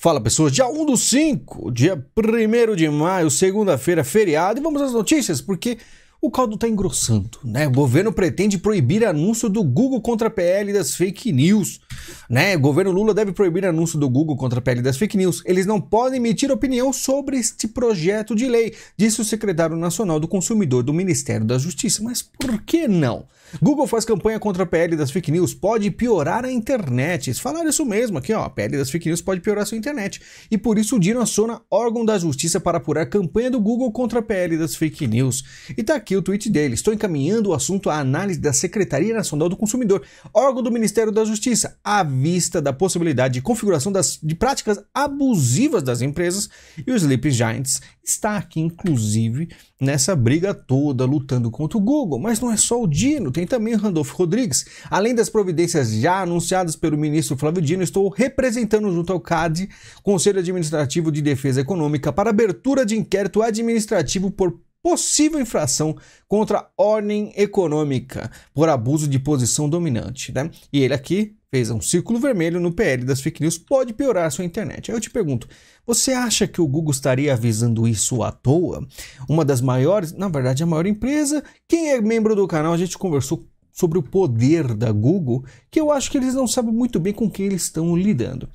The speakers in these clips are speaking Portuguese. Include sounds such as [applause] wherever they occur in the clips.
Fala pessoas, dia 1 do 5, dia 1 de maio, segunda-feira, feriado, e vamos às notícias, porque o caldo está engrossando, né? O governo pretende proibir anúncio do Google contra a PL das fake news, né? O governo Lula deve proibir anúncio do Google contra a PL das fake news. Eles não podem emitir opinião sobre este projeto de lei, disse o secretário nacional do consumidor do Ministério da Justiça. Mas por que não? Google faz campanha contra a PL das fake news, pode piorar a internet. Eles falaram isso mesmo aqui, ó. A PL das fake news pode piorar a sua internet. E por isso o Dino aciona órgão da justiça para apurar campanha do Google contra a PL das fake news. E tá aqui o tweet dele. Estou encaminhando o assunto à análise da Secretaria Nacional do Consumidor, órgão do Ministério da Justiça, à vista da possibilidade de configuração das, de práticas abusivas das empresas. E o Sleep Giants está aqui, inclusive, nessa briga toda, lutando contra o Google. Mas não é só o Dino, tem também o Randolph Rodrigues. Além das providências já anunciadas pelo ministro Flávio Dino, estou representando junto ao CAD, Conselho Administrativo de Defesa Econômica, para abertura de inquérito administrativo por possível infração contra a ordem econômica por abuso de posição dominante. Né? E ele aqui fez um círculo vermelho no PL das fake news, pode piorar a sua internet. Aí eu te pergunto, você acha que o Google estaria avisando isso à toa? Uma das maiores, na verdade, a maior empresa. Quem é membro do canal, a gente conversou sobre o poder da Google, que eu acho que eles não sabem muito bem com quem eles estão lidando.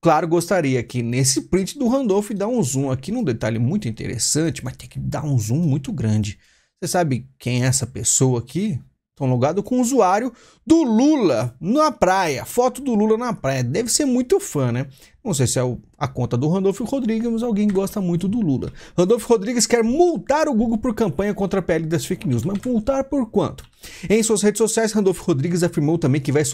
Claro, gostaria que nesse print do Randolph dar um zoom aqui num detalhe muito interessante, mas tem que dar um zoom muito grande. Você sabe quem é essa pessoa aqui? estão logados com o usuário do Lula na praia. Foto do Lula na praia. Deve ser muito fã, né? Não sei se é a conta do Randolfo Rodrigues, mas alguém gosta muito do Lula. Randolfo Rodrigues quer multar o Google por campanha contra a PL das fake news. Mas multar por quanto? Em suas redes sociais, Randolfo Rodrigues afirmou também que vai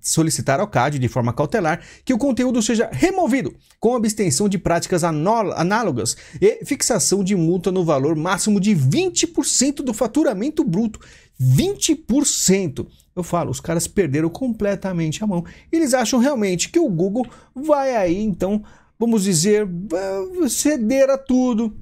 solicitar ao CAD, de forma cautelar, que o conteúdo seja removido, com abstenção de práticas análogas e fixação de multa no valor máximo de 20% do faturamento bruto 20%. Eu falo, os caras perderam completamente a mão. Eles acham realmente que o Google vai aí, então, vamos dizer, ceder a tudo,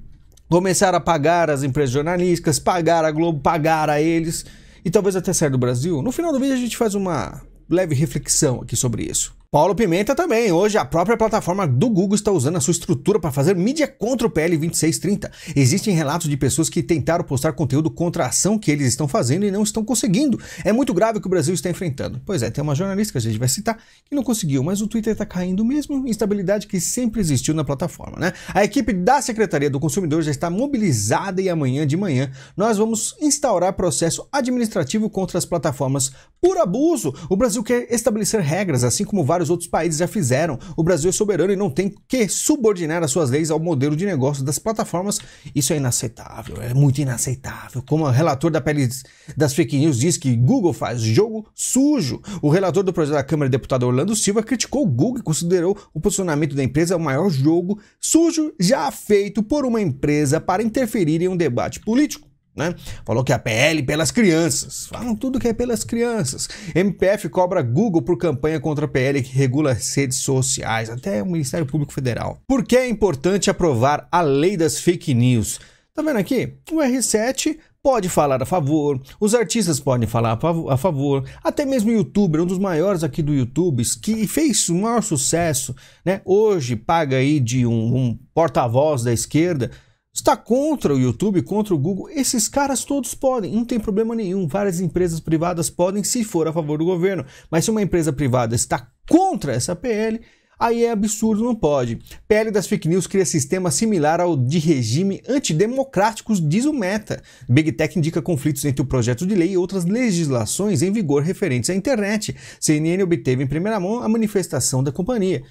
começar a pagar as empresas jornalísticas, pagar a Globo, pagar a eles e talvez até sair do Brasil. No final do vídeo a gente faz uma leve reflexão aqui sobre isso. Paulo Pimenta também. Hoje a própria plataforma do Google está usando a sua estrutura para fazer mídia contra o PL 2630. Existem relatos de pessoas que tentaram postar conteúdo contra a ação que eles estão fazendo e não estão conseguindo. É muito grave o que o Brasil está enfrentando. Pois é, tem uma jornalista que a gente vai citar que não conseguiu, mas o Twitter está caindo mesmo, instabilidade que sempre existiu na plataforma, né? A equipe da Secretaria do Consumidor já está mobilizada e amanhã de manhã nós vamos instaurar processo administrativo contra as plataformas por abuso. O Brasil quer estabelecer regras, assim como vários vários outros países já fizeram. O Brasil é soberano e não tem que subordinar as suas leis ao modelo de negócio das plataformas. Isso é inaceitável, é muito inaceitável. Como o relator da pele das fake news diz que Google faz jogo sujo. O relator do projeto da Câmara, deputado Orlando Silva, criticou o Google e considerou o posicionamento da empresa o maior jogo sujo já feito por uma empresa para interferir em um debate político. Né? Falou que é a PL pelas crianças. Falam tudo que é pelas crianças. MPF cobra Google por campanha contra a PL que regula as redes sociais, até o Ministério Público Federal. Por que é importante aprovar a lei das fake news? Tá vendo aqui? O R7 pode falar a favor, os artistas podem falar a favor, até mesmo o youtuber, um dos maiores aqui do YouTube, que fez o maior sucesso, né? Hoje paga aí de um, um porta-voz da esquerda está contra o YouTube, contra o Google, esses caras todos podem, não tem problema nenhum. Várias empresas privadas podem se for a favor do governo, mas se uma empresa privada está contra essa PL, aí é absurdo, não pode. PL das fake news cria sistema similar ao de regime antidemocráticos, diz o Meta. Big Tech indica conflitos entre o projeto de lei e outras legislações em vigor referentes à internet. CNN obteve em primeira mão a manifestação da companhia.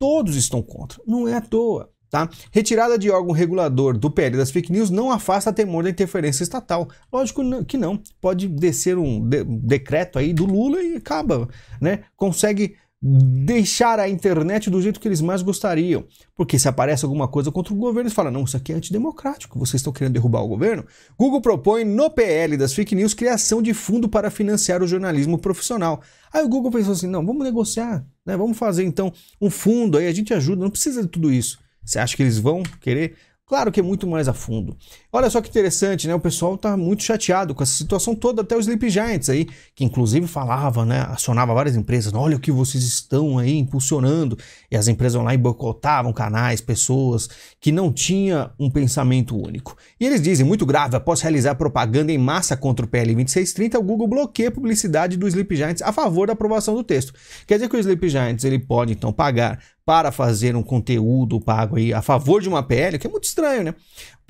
Todos estão contra, não é à toa. Tá? Retirada de órgão regulador do PL das fake news não afasta temor da interferência estatal. Lógico que não. Pode descer um de decreto aí do Lula e acaba, né? Consegue deixar a internet do jeito que eles mais gostariam. Porque se aparece alguma coisa contra o governo, eles falam: não, isso aqui é antidemocrático, vocês estão querendo derrubar o governo. Google propõe no PL das fake news criação de fundo para financiar o jornalismo profissional. Aí o Google pensou assim: não, vamos negociar, né? vamos fazer então um fundo, aí a gente ajuda, não precisa de tudo isso. Você acha que eles vão querer? Claro que é muito mais a fundo. Olha só que interessante, né? O pessoal tá muito chateado com essa situação toda, até os Sleep Giants aí, que inclusive falava, né? Acionava várias empresas, olha o que vocês estão aí impulsionando. E as empresas online boicotavam canais, pessoas que não tinha um pensamento único. E eles dizem, muito grave, após realizar propaganda em massa contra o PL 2630, o Google bloqueia publicidade do Sleep Giants a favor da aprovação do texto. Quer dizer que o Sleep Giants ele pode então pagar para fazer um conteúdo pago aí a favor de uma PL, que é muito estranho, né?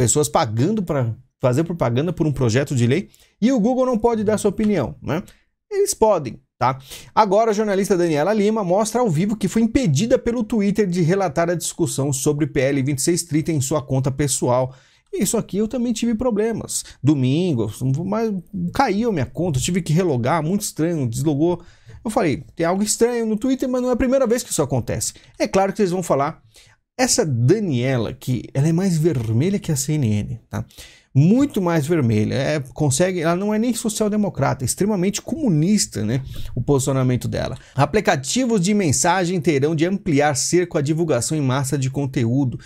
pessoas pagando para fazer propaganda por um projeto de lei e o Google não pode dar sua opinião, né? Eles podem, tá? Agora a jornalista Daniela Lima mostra ao vivo que foi impedida pelo Twitter de relatar a discussão sobre PL 2630 em sua conta pessoal. Isso aqui eu também tive problemas. Domingo, mas caiu minha conta, tive que relogar, muito estranho, deslogou. Eu falei, tem algo estranho no Twitter, mas não é a primeira vez que isso acontece. É claro que eles vão falar, essa Daniela aqui, ela é mais vermelha que a CNN, tá? Muito mais vermelha. É, consegue, ela não é nem social-democrata, é extremamente comunista, né? O posicionamento dela. Aplicativos de mensagem terão de ampliar cerco à divulgação em massa de conteúdo.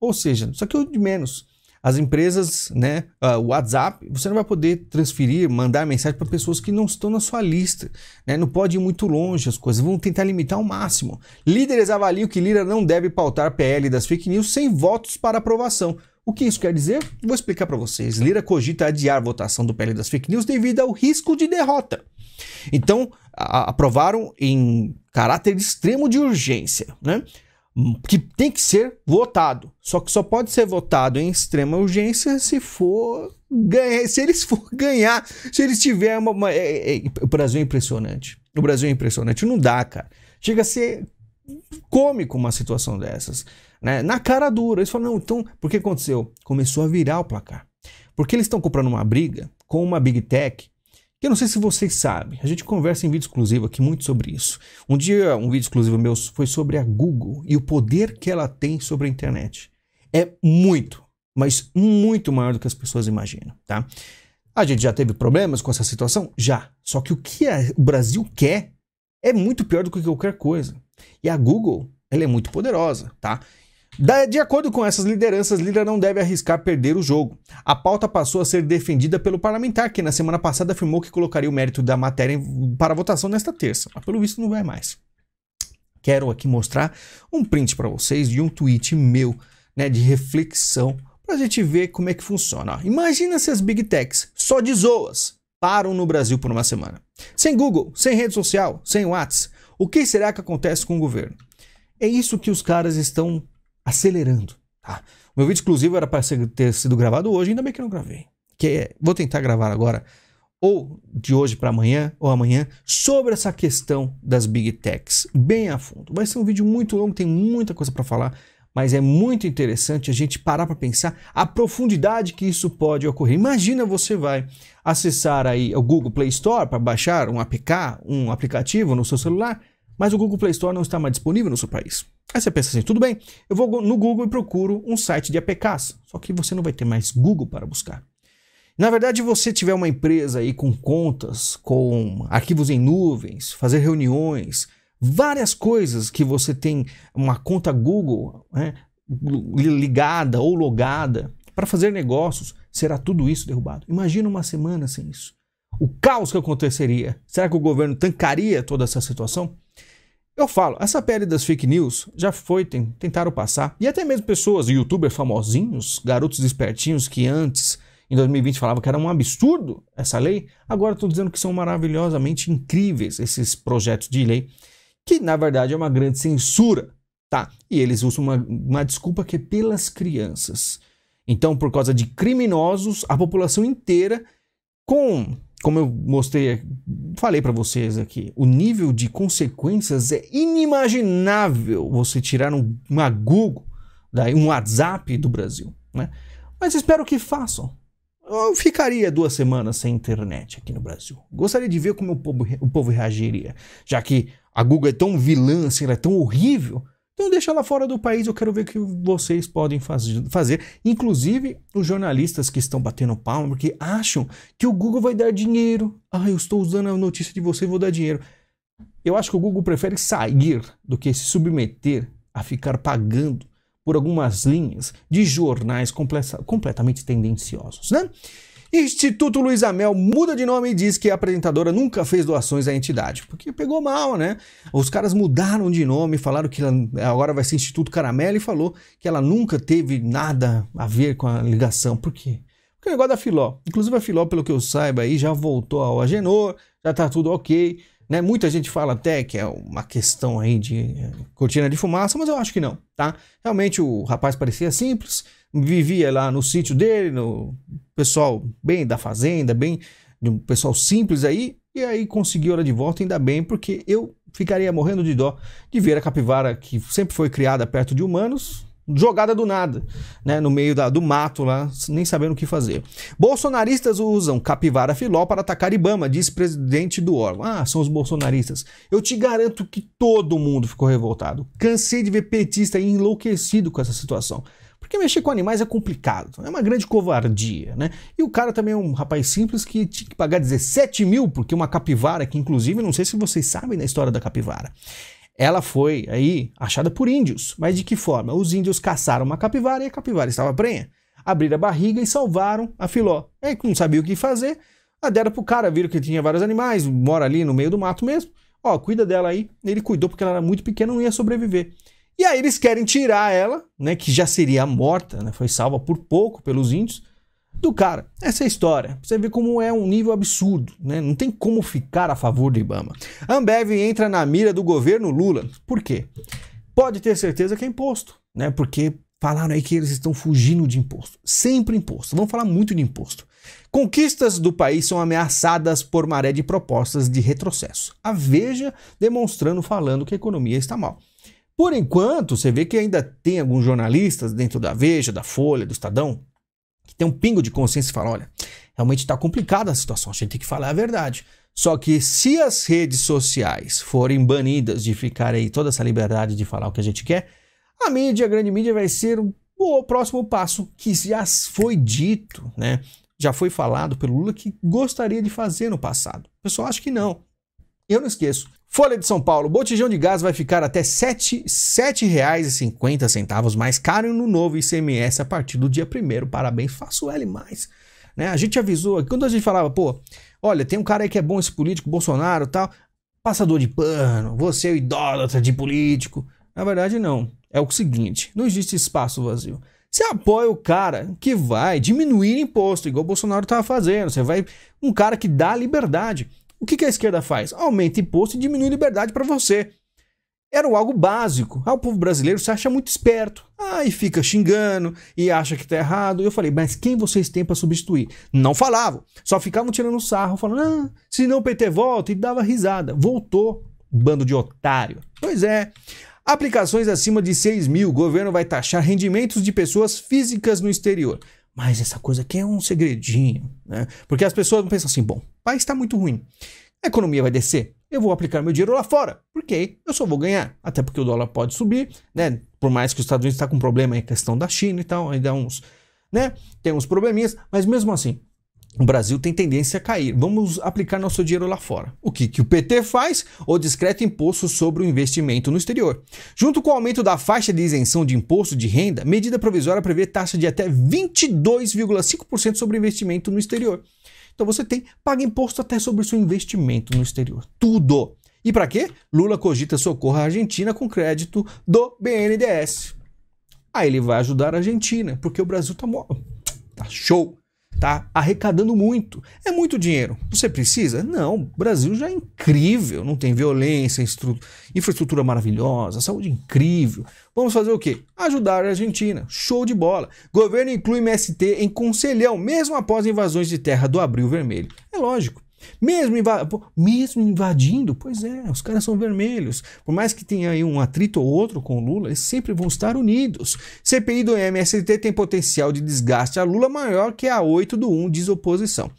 Ou seja, só que o de menos. As empresas, né, ah, o WhatsApp, você não vai poder transferir, mandar mensagem para pessoas que não estão na sua lista. Né? Não pode ir muito longe as coisas, vão tentar limitar ao máximo. Líderes avaliam que Lira não deve pautar PL das fake news sem votos para aprovação. O que isso quer dizer? Vou explicar para vocês. Lira cogita adiar a votação do PL das fake news devido ao risco de derrota. Então, a, aprovaram em caráter extremo de urgência, né? que tem que ser votado. Só que só pode ser votado em extrema urgência se for ganhar, se eles [laughs] for ganhar, se eles tiver uma, uma é, é, é, o Brasil é impressionante. O Brasil é impressionante, não dá, cara. Chega a ser cômico uma situação dessas, né? Na cara dura. Eles falam, não, então, por que aconteceu? Começou a virar o placar. Porque eles estão comprando uma briga com uma Big Tech eu não sei se vocês sabem, a gente conversa em vídeo exclusivo aqui muito sobre isso. Um dia, um vídeo exclusivo meu foi sobre a Google e o poder que ela tem sobre a internet. É muito, mas muito maior do que as pessoas imaginam, tá? A gente já teve problemas com essa situação? Já. Só que o que a, o Brasil quer é muito pior do que qualquer coisa. E a Google, ela é muito poderosa, tá? De acordo com essas lideranças, Lira não deve arriscar perder o jogo. A pauta passou a ser defendida pelo parlamentar, que na semana passada afirmou que colocaria o mérito da matéria para votação nesta terça. Mas pelo visto não vai mais. Quero aqui mostrar um print para vocês de um tweet meu, né, de reflexão, para a gente ver como é que funciona. Ó, imagina se as big techs, só de zoas, param no Brasil por uma semana. Sem Google, sem rede social, sem Whats. O que será que acontece com o governo? É isso que os caras estão acelerando. Tá? O meu vídeo exclusivo era para ter sido gravado hoje, ainda bem que não gravei. Que é, vou tentar gravar agora, ou de hoje para amanhã, ou amanhã, sobre essa questão das big techs, bem a fundo. Vai ser um vídeo muito longo, tem muita coisa para falar, mas é muito interessante a gente parar para pensar a profundidade que isso pode ocorrer. Imagina você vai acessar aí o Google Play Store para baixar um APK, um aplicativo no seu celular mas o Google Play Store não está mais disponível no seu país. Aí você pensa assim, tudo bem, eu vou no Google e procuro um site de APKs, só que você não vai ter mais Google para buscar. Na verdade, você tiver uma empresa aí com contas, com arquivos em nuvens, fazer reuniões, várias coisas que você tem uma conta Google né, ligada ou logada para fazer negócios, será tudo isso derrubado. Imagina uma semana sem isso. O caos que aconteceria. Será que o governo tancaria toda essa situação? Eu falo, essa pele das fake news já foi, tem, tentaram passar. E até mesmo pessoas, youtubers famosinhos, garotos espertinhos que antes, em 2020, falavam que era um absurdo essa lei, agora estão dizendo que são maravilhosamente incríveis esses projetos de lei, que na verdade é uma grande censura. Tá, e eles usam uma, uma desculpa que é pelas crianças. Então, por causa de criminosos, a população inteira, com como eu mostrei, é, falei para vocês aqui, o nível de consequências é inimaginável você tirar um, uma Google, um WhatsApp do Brasil, né? Mas espero que façam. Eu ficaria duas semanas sem internet aqui no Brasil. Gostaria de ver como o povo, o povo reagiria, já que a Google é tão vilã, assim, ela é tão horrível, então deixa ela fora do país, eu quero ver o que vocês podem faz fazer. Inclusive, os jornalistas que estão batendo palma, porque acham que o Google vai dar dinheiro. Ah, eu estou usando a notícia de você, e vou dar dinheiro. Eu acho que o Google prefere sair do que se submeter a ficar pagando por algumas linhas de jornais completamente tendenciosos, né? Instituto Luiz Amel muda de nome e diz que a apresentadora nunca fez doações à entidade, porque pegou mal, né? Os caras mudaram de nome, falaram que ela, agora vai ser Instituto Caramelo e falou que ela nunca teve nada a ver com a ligação. Por quê? Porque o negócio da Filó. Inclusive a Filó, pelo que eu saiba aí, já voltou ao Agenor, já tá tudo ok. Né? Muita gente fala até que é uma questão aí de eh, cortina de fumaça, mas eu acho que não, tá? Realmente o rapaz parecia simples, vivia lá no sítio dele, no pessoal bem da fazenda, bem de um pessoal simples aí, e aí conseguiu ela de volta, ainda bem, porque eu ficaria morrendo de dó de ver a capivara que sempre foi criada perto de humanos, jogada do nada, né, no meio da, do mato lá, nem sabendo o que fazer. Bolsonaristas usam capivara filó para atacar Ibama, diz presidente do órgão. Ah, são os bolsonaristas. Eu te garanto que todo mundo ficou revoltado. Cansei de ver petista enlouquecido com essa situação. Porque mexer com animais é complicado, é uma grande covardia, né? E o cara também é um rapaz simples que tinha que pagar 17 mil, porque uma capivara, que inclusive, não sei se vocês sabem da história da capivara, ela foi aí achada por índios. Mas de que forma? Os índios caçaram uma capivara e a capivara estava prenha. Abriram a barriga e salvaram a filó. Aí é não sabia o que fazer, a ah, deram pro cara, viram que tinha vários animais, mora ali no meio do mato mesmo. Ó, cuida dela aí. Ele cuidou porque ela era muito pequena, não ia sobreviver. E aí eles querem tirar ela, né, que já seria morta, né, foi salva por pouco pelos índios, do cara. Essa é a história. Você vê como é um nível absurdo, né? Não tem como ficar a favor de Ibama. Ambev entra na mira do governo Lula. Por quê? Pode ter certeza que é imposto, né? Porque falaram aí que eles estão fugindo de imposto. Sempre imposto. Vamos falar muito de imposto. Conquistas do país são ameaçadas por maré de propostas de retrocesso. A Veja demonstrando, falando que a economia está mal. Por enquanto, você vê que ainda tem alguns jornalistas dentro da Veja, da Folha, do Estadão, que tem um pingo de consciência e fala: olha, realmente está complicada a situação, a gente tem que falar a verdade. Só que se as redes sociais forem banidas de ficar aí toda essa liberdade de falar o que a gente quer, a mídia, a grande mídia, vai ser o próximo passo que já foi dito, né? Já foi falado pelo Lula que gostaria de fazer no passado. O pessoal acha que não eu não esqueço. Folha de São Paulo, botijão de gás vai ficar até R$ 7,50 mais caro no novo ICMS a partir do dia 1 Parabéns, faço L mais. Né? A gente avisou, quando a gente falava, pô, olha, tem um cara aí que é bom esse político, Bolsonaro tal, passador de pano, você é o idólatra de político. Na verdade, não. É o seguinte, não existe espaço vazio. Você apoia o cara que vai diminuir imposto, igual o Bolsonaro estava fazendo. Você vai. Um cara que dá liberdade. O que, a esquerda faz? Aumenta imposto e diminui liberdade para você. Era algo básico. Ah, o povo brasileiro se acha muito esperto. Ah, e fica xingando e acha que tá errado. E eu falei, mas quem vocês têm para substituir? Não falavam. Só ficavam tirando sarro, falando, ah, se não o PT volta, e dava risada. Voltou, bando de otário. Pois é. Aplicações acima de 6 mil, o governo vai taxar rendimentos de pessoas físicas no exterior mas essa coisa aqui é um segredinho, né? Porque as pessoas pensam assim, bom, o país está muito ruim, a economia vai descer, eu vou aplicar meu dinheiro lá fora, porque eu só vou ganhar, até porque o dólar pode subir, né? Por mais que os Estados Unidos está com problema em questão da China e tal, ainda uns, né? Tem uns probleminhas, mas mesmo assim, o Brasil tem tendência a cair. Vamos aplicar nosso dinheiro lá fora. O que, que o PT faz? O discreto imposto sobre o investimento no exterior. Junto com o aumento da faixa de isenção de imposto de renda, medida provisória prevê taxa de até 22,5% sobre investimento no exterior. Então você tem, paga imposto até sobre o seu investimento no exterior. Tudo. E para quê? Lula cogita socorro à Argentina com crédito do BNDES. Aí ele vai ajudar a Argentina, porque o Brasil tá, tá show tá arrecadando muito. É muito dinheiro. Você precisa? Não. O Brasil já é incrível. Não tem violência, infraestrutura maravilhosa, saúde incrível. Vamos fazer o quê? Ajudar a Argentina. Show de bola. Governo inclui MST em Conselhão, mesmo após invasões de terra do Abril Vermelho. É lógico. Mesmo, mesmo invadindo, pois é, os caras são vermelhos. Por mais que tenha aí um atrito ou outro com o Lula, eles sempre vão estar unidos. CPI do MST tem potencial de desgaste a Lula maior que a 8 do 1, diz oposição.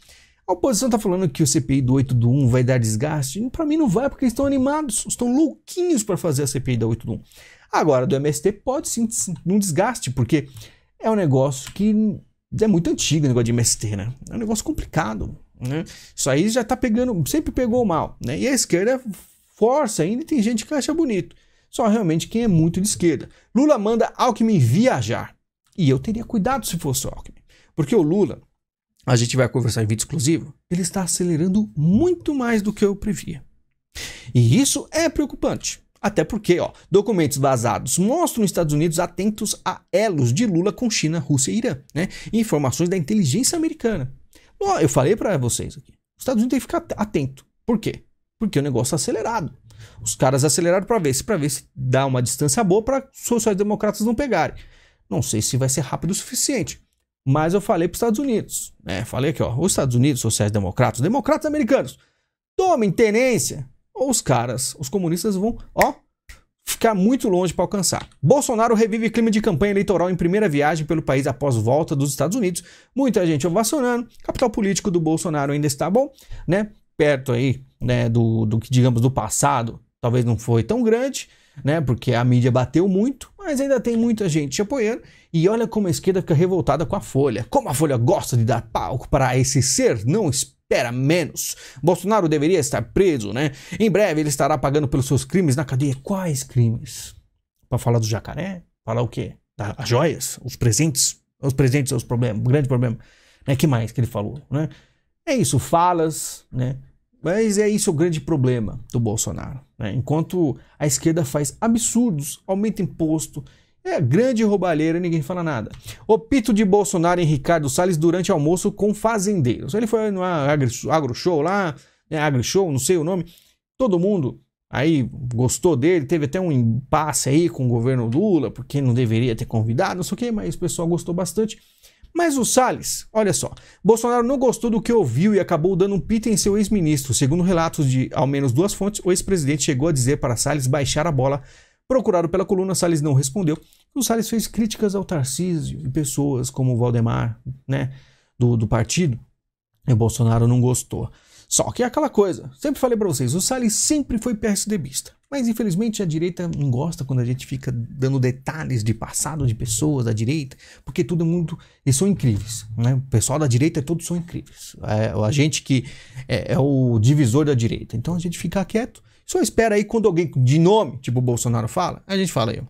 A oposição está falando que o CPI do 8 do 1 vai dar desgaste? Para mim não vai, porque eles estão animados, estão louquinhos para fazer a CPI da 8 do 1. Agora, do MST pode sim um desgaste, porque é um negócio que é muito antigo, o negócio de MST, né? É um negócio complicado. Né? Isso aí já está pegando, sempre pegou mal. Né? E a esquerda força ainda e tem gente que acha bonito. Só realmente quem é muito de esquerda. Lula manda Alckmin viajar. E eu teria cuidado se fosse Alckmin. Porque o Lula, a gente vai conversar em vídeo exclusivo, ele está acelerando muito mais do que eu previa. E isso é preocupante. Até porque, ó, documentos vazados mostram os Estados Unidos atentos a elos de Lula com China, Rússia e Irã, né? Informações da inteligência americana eu falei para vocês aqui. Os Estados Unidos tem que ficar atento. Por quê? Porque o negócio é acelerado. Os caras aceleraram para ver se para ver se dá uma distância boa para os sociais-democratas não pegarem. Não sei se vai ser rápido o suficiente. Mas eu falei para os Estados Unidos, né? Falei aqui, ó, os Estados Unidos, sociais-democratas, democratas americanos, tomem tenência, ou os caras, os comunistas vão, ó, ficar muito longe para alcançar. Bolsonaro revive clima de campanha eleitoral em primeira viagem pelo país após volta dos Estados Unidos. Muita gente ovacionando. Capital político do Bolsonaro ainda está bom, né? Perto aí, né, do, do digamos, do passado, talvez não foi tão grande, né? Porque a mídia bateu muito, mas ainda tem muita gente apoiando. E olha como a esquerda fica revoltada com a Folha. Como a Folha gosta de dar palco para esse ser não espírito espera menos. Bolsonaro deveria estar preso, né? Em breve ele estará pagando pelos seus crimes na cadeia. Quais crimes? Para falar do jacaré? Falar o quê? Da, as joias? Os presentes? Os presentes são os problemas, o grande problema. Né? Que mais que ele falou, né? É isso, falas, né? Mas é isso o grande problema do Bolsonaro. Né? Enquanto a esquerda faz absurdos, aumenta imposto, é grande roubalheira, ninguém fala nada. O pito de Bolsonaro em Ricardo Salles durante almoço com fazendeiros. Ele foi no agro-show lá, né, show não sei o nome. Todo mundo aí gostou dele, teve até um impasse aí com o governo Lula, porque não deveria ter convidado, não sei o quê, mas o pessoal gostou bastante. Mas o Salles, olha só, Bolsonaro não gostou do que ouviu e acabou dando um pito em seu ex-ministro. Segundo relatos de ao menos duas fontes, o ex-presidente chegou a dizer para Salles baixar a bola Procurado pela coluna, Salles não respondeu. O Salles fez críticas ao Tarcísio e pessoas como o Valdemar, né, do, do partido. E o Bolsonaro não gostou. Só que é aquela coisa, sempre falei para vocês, o Salles sempre foi PSDBista. Mas infelizmente a direita não gosta quando a gente fica dando detalhes de passado de pessoas da direita, porque tudo é muito. Eles são incríveis. Né? O pessoal da direita todos são incríveis. É, a gente que é, é o divisor da direita. Então a gente fica quieto só espera aí quando alguém de nome, tipo o Bolsonaro fala, a gente fala aí,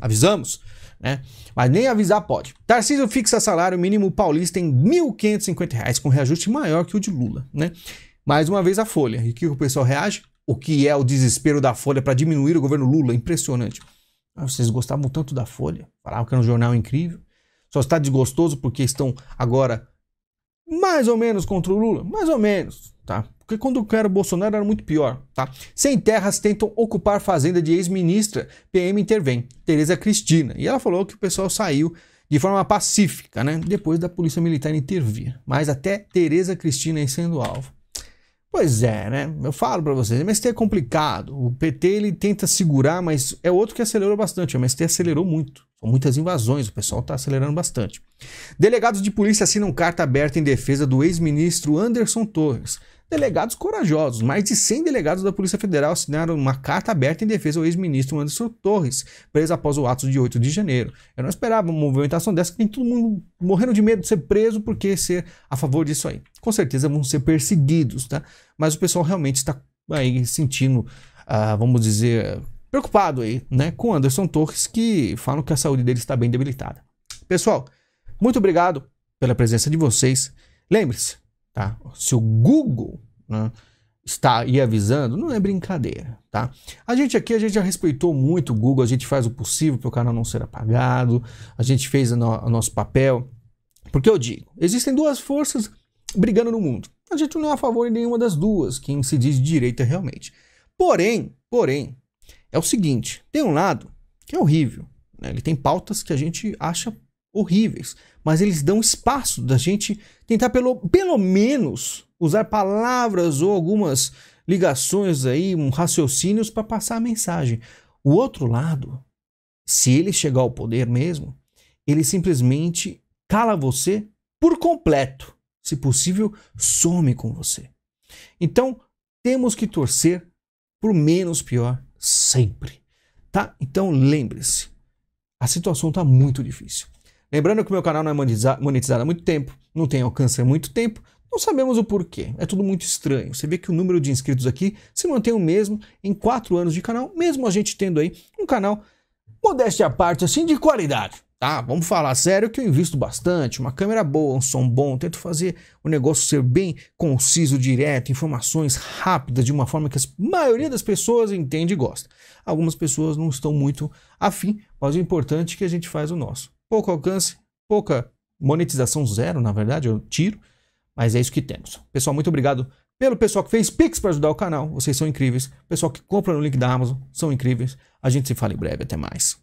avisamos, né? Mas nem avisar pode. Tarcísio fixa salário mínimo paulista em R$ 1.550, com reajuste maior que o de Lula, né? Mais uma vez a Folha. E que o pessoal reage? O que é o desespero da Folha para diminuir o governo Lula? Impressionante. Ah, vocês gostavam tanto da Folha, falavam que era um jornal incrível. Só está desgostoso porque estão agora mais ou menos contra o Lula, mais ou menos tá? Porque quando era o Bolsonaro era muito pior, tá? Sem terras tentam ocupar fazenda de ex-ministra, PM intervém, Tereza Cristina. E ela falou que o pessoal saiu de forma pacífica, né? Depois da polícia militar intervir. Mas até Tereza Cristina aí sendo alvo. Pois é, né? Eu falo para vocês, o MST é complicado. O PT ele tenta segurar, mas é outro que acelerou bastante. O MST acelerou muito. São muitas invasões, o pessoal tá acelerando bastante. Delegados de polícia assinam carta aberta em defesa do ex-ministro Anderson Torres. Delegados corajosos, mais de 100 delegados da Polícia Federal assinaram uma carta aberta em defesa do ex-ministro Anderson Torres, preso após o ato de 8 de janeiro. Eu não esperava uma movimentação dessa, que tem todo mundo morrendo de medo de ser preso porque ser a favor disso aí. Com certeza vão ser perseguidos, tá? Mas o pessoal realmente está aí sentindo, ah, vamos dizer, preocupado aí, né, com Anderson Torres, que falam que a saúde dele está bem debilitada. Pessoal, muito obrigado pela presença de vocês. Lembre-se, tá? Se o Google né, está aí avisando, não é brincadeira, tá? A gente aqui, a gente já respeitou muito o Google, a gente faz o possível para o canal não ser apagado, a gente fez o no, nosso papel. Porque eu digo, existem duas forças brigando no mundo. A gente não é a favor de nenhuma das duas, quem se diz de direita realmente. Porém, porém, é o seguinte, tem um lado que é horrível, né? ele tem pautas que a gente acha horríveis, mas eles dão espaço da gente tentar pelo, pelo menos usar palavras ou algumas ligações aí, um raciocínios para passar a mensagem. O outro lado, se ele chegar ao poder mesmo, ele simplesmente cala você por completo. Se possível, some com você. Então, temos que torcer por menos pior sempre, tá? Então, lembre-se, a situação está muito difícil. Lembrando que meu canal não é monetizado há muito tempo, não tem alcance há muito tempo, não sabemos o porquê, é tudo muito estranho. Você vê que o número de inscritos aqui se mantém o mesmo em 4 anos de canal, mesmo a gente tendo aí um canal, modéstia à parte, assim, de qualidade. Tá, vamos falar sério que eu invisto bastante, uma câmera boa, um som bom, tento fazer o negócio ser bem conciso, direto, informações rápidas, de uma forma que a maioria das pessoas entende e gosta. Algumas pessoas não estão muito afim, mas o importante é que a gente faz o nosso pouco alcance, pouca monetização zero, na verdade, eu tiro, mas é isso que temos. Pessoal, muito obrigado pelo pessoal que fez Pix para ajudar o canal, vocês são incríveis. Pessoal que compra no link da Amazon, são incríveis. A gente se fala em breve, até mais.